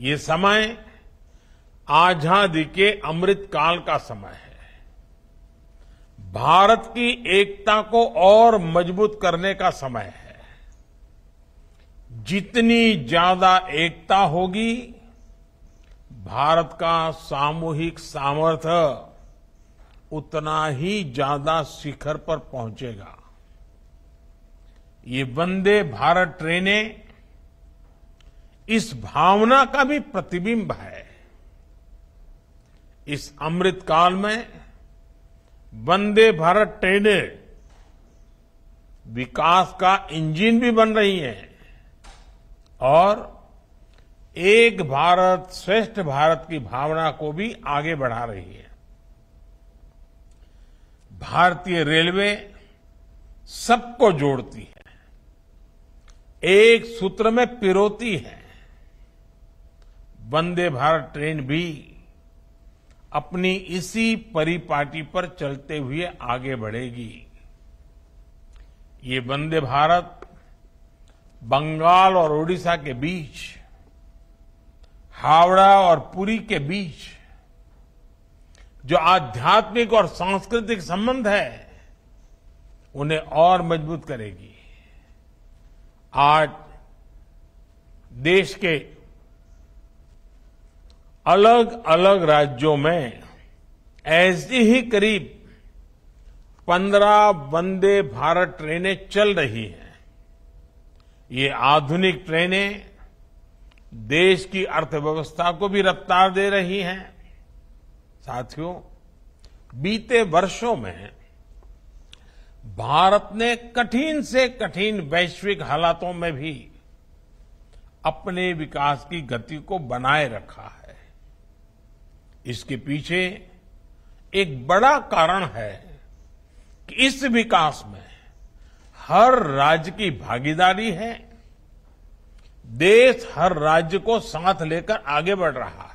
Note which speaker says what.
Speaker 1: ये समय आजादी के अमृत काल का समय है भारत की एकता को और मजबूत करने का समय है जितनी ज्यादा एकता होगी भारत का सामूहिक सामर्थ्य उतना ही ज्यादा शिखर पर पहुंचेगा ये वंदे भारत ट्रेनें इस भावना का भी प्रतिबिंब है इस अमृत काल में वंदे भारत ट्रेनें विकास का इंजन भी बन रही हैं और एक भारत श्रेष्ठ भारत की भावना को भी आगे बढ़ा रही है भारतीय रेलवे सबको जोड़ती है एक सूत्र में पिरोती है वंदे भारत ट्रेन भी अपनी इसी परिपाटी पर चलते हुए आगे बढ़ेगी ये वंदे भारत बंगाल और ओडिशा के बीच हावड़ा और पुरी के बीच जो आध्यात्मिक और सांस्कृतिक संबंध है उन्हें और मजबूत करेगी आज देश के अलग अलग राज्यों में ऐसी ही करीब पन्द्रह वंदे भारत ट्रेनें चल रही हैं ये आधुनिक ट्रेनें देश की अर्थव्यवस्था को भी रफ्तार दे रही हैं साथियों बीते वर्षों में भारत ने कठिन से कठिन वैश्विक हालातों में भी अपने विकास की गति को बनाए रखा है इसके पीछे एक बड़ा कारण है कि इस विकास में हर राज्य की भागीदारी है देश हर राज्य को साथ लेकर आगे बढ़ रहा है